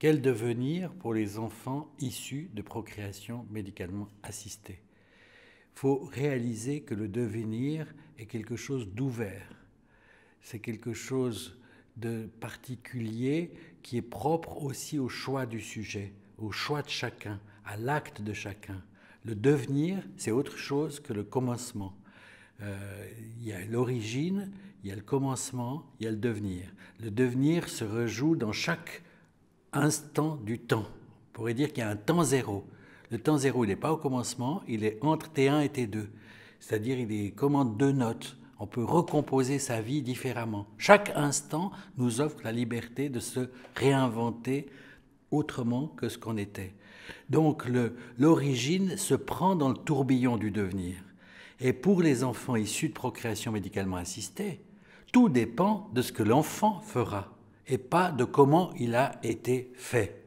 Quel devenir pour les enfants issus de procréation médicalement assistée Il faut réaliser que le devenir est quelque chose d'ouvert. C'est quelque chose de particulier qui est propre aussi au choix du sujet, au choix de chacun, à l'acte de chacun. Le devenir, c'est autre chose que le commencement. Euh, il y a l'origine, il y a le commencement, il y a le devenir. Le devenir se rejoue dans chaque instant du temps. On pourrait dire qu'il y a un temps zéro. Le temps zéro, il n'est pas au commencement, il est entre T1 et T2. C'est-à-dire, il est commande deux notes. On peut recomposer sa vie différemment. Chaque instant nous offre la liberté de se réinventer autrement que ce qu'on était. Donc l'origine se prend dans le tourbillon du devenir. Et pour les enfants issus de procréation médicalement assistée, tout dépend de ce que l'enfant fera et pas de comment il a été fait.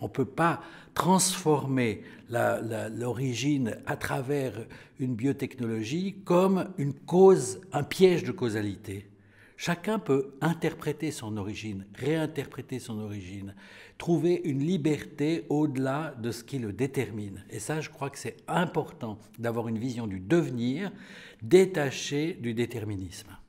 On ne peut pas transformer l'origine à travers une biotechnologie comme une cause, un piège de causalité. Chacun peut interpréter son origine, réinterpréter son origine, trouver une liberté au-delà de ce qui le détermine. Et ça, je crois que c'est important d'avoir une vision du devenir détachée du déterminisme.